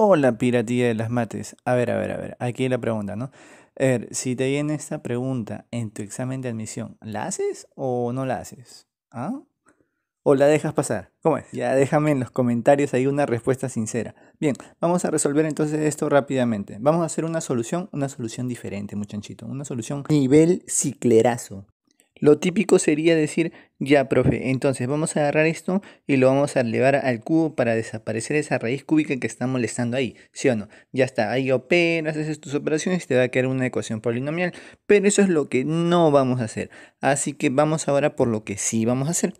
¡Hola la piratía de las mates. A ver, a ver, a ver, aquí la pregunta, ¿no? A ver, si te viene esta pregunta en tu examen de admisión, ¿la haces o no la haces? ¿Ah? ¿O la dejas pasar? ¿Cómo es? Ya déjame en los comentarios ahí una respuesta sincera. Bien, vamos a resolver entonces esto rápidamente. Vamos a hacer una solución, una solución diferente, muchachito. Una solución nivel ciclerazo. Lo típico sería decir, ya, profe, entonces vamos a agarrar esto y lo vamos a elevar al cubo para desaparecer esa raíz cúbica que está molestando ahí, ¿sí o no? Ya está, ahí operas, haces tus operaciones y te va a quedar una ecuación polinomial, pero eso es lo que no vamos a hacer. Así que vamos ahora por lo que sí vamos a hacer.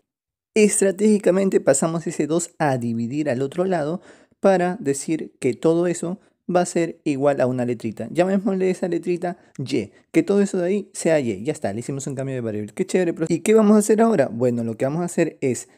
Estratégicamente pasamos ese 2 a dividir al otro lado para decir que todo eso va a ser igual a una letrita. Llamémosle esa letrita Y. Que todo eso de ahí sea Y. Ya está, le hicimos un cambio de variable. Qué chévere. ¿Y qué vamos a hacer ahora? Bueno, lo que vamos a hacer es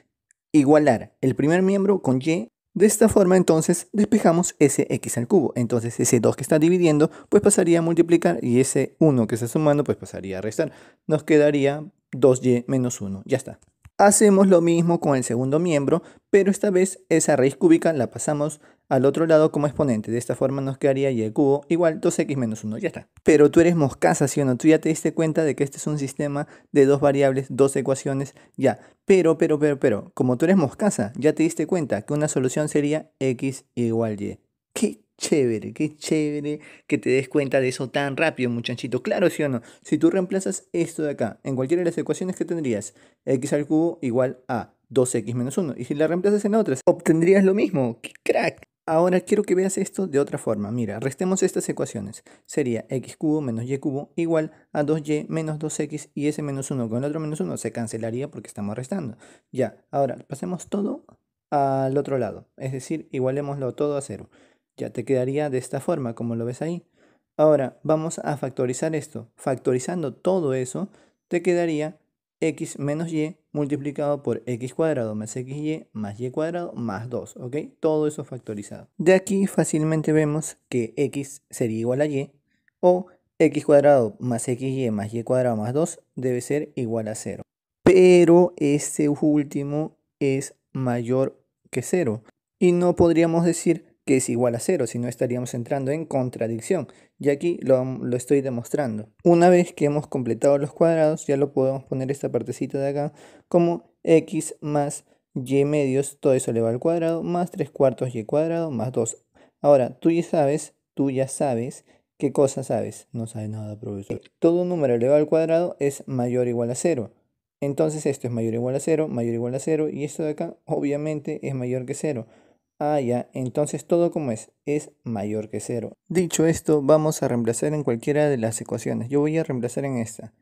igualar el primer miembro con Y. De esta forma entonces despejamos ese x al cubo. Entonces ese 2 que está dividiendo pues pasaría a multiplicar y ese 1 que está sumando pues pasaría a restar. Nos quedaría 2y menos 1. Ya está. Hacemos lo mismo con el segundo miembro, pero esta vez esa raíz cúbica la pasamos al otro lado como exponente. De esta forma nos quedaría y al cubo igual 2x menos 1. Ya está. Pero tú eres moscasa, ¿sí o no? Tú ya te diste cuenta de que este es un sistema de dos variables, dos ecuaciones, ya. Pero, pero, pero, pero, como tú eres moscasa, ya te diste cuenta que una solución sería x igual y. ¿Qué? Chévere, qué chévere que te des cuenta de eso tan rápido, muchachito. Claro, sí o no. Si tú reemplazas esto de acá en cualquiera de las ecuaciones que tendrías, x al cubo igual a 2x menos 1. Y si la reemplazas en otras, obtendrías lo mismo. ¡Qué crack! Ahora quiero que veas esto de otra forma. Mira, restemos estas ecuaciones. Sería x cubo menos y cubo igual a 2y menos 2x y ese menos 1 con el otro menos 1 se cancelaría porque estamos restando. Ya, ahora pasemos todo al otro lado. Es decir, igualémoslo todo a 0. Ya te quedaría de esta forma, como lo ves ahí. Ahora vamos a factorizar esto. Factorizando todo eso, te quedaría x menos y multiplicado por x cuadrado más xy más y cuadrado más 2, ¿ok? Todo eso factorizado. De aquí fácilmente vemos que x sería igual a y o x cuadrado más xy más y cuadrado más 2 debe ser igual a 0. Pero este último es mayor que 0 y no podríamos decir que es igual a cero, si no estaríamos entrando en contradicción. Y aquí lo, estoy demostrando. Una vez que hemos completado los cuadrados, ya lo podemos poner esta partecita de acá como x más y medios, todo eso elevado al cuadrado, más 3 cuartos y cuadrado, más 2. Ahora, tú ya sabes, tú ya sabes, ¿qué cosa sabes? No sabes nada, profesor. Todo número elevado al cuadrado es mayor o igual a cero. Entonces esto es mayor o igual a 0, mayor o igual a 0 y esto de acá obviamente es mayor que 0. Ah, ya, entonces todo como es, es mayor que 0. Dicho esto, vamos a reemplazar en cualquiera de las ecuaciones. Yo voy a reemplazar en esta.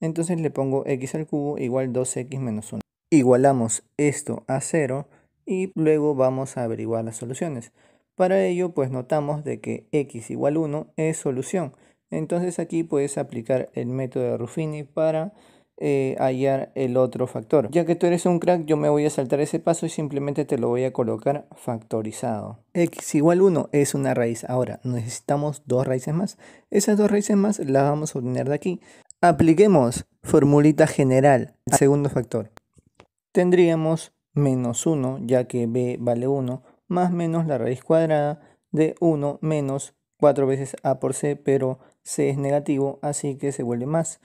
Entonces le pongo x al cubo igual 2x menos 1. Igualamos esto a 0 y luego vamos a averiguar las soluciones. Para ello, pues notamos de que x igual 1 es solución. Entonces aquí puedes aplicar el método de Ruffini para eh, hallar el otro factor. Ya que tú eres un crack, yo me voy a saltar ese paso y simplemente te lo voy a colocar factorizado. X igual 1 es una raíz. Ahora, necesitamos dos raíces más. Esas dos raíces más las vamos a obtener de aquí. Apliquemos formulita general segundo factor. Tendríamos menos 1, ya que b vale 1, más menos la raíz cuadrada de 1 menos 4 veces a por c, pero c es negativo, así que se vuelve más.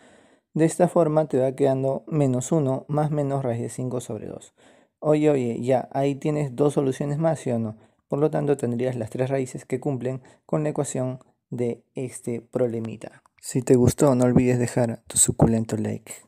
De esta forma te va quedando menos 1 más menos raíz de 5 sobre 2. Oye, oye, ya, ahí tienes dos soluciones más, ¿sí o no? Por lo tanto, tendrías las tres raíces que cumplen con la ecuación de este problemita. Si te gustó, no olvides dejar tu suculento like.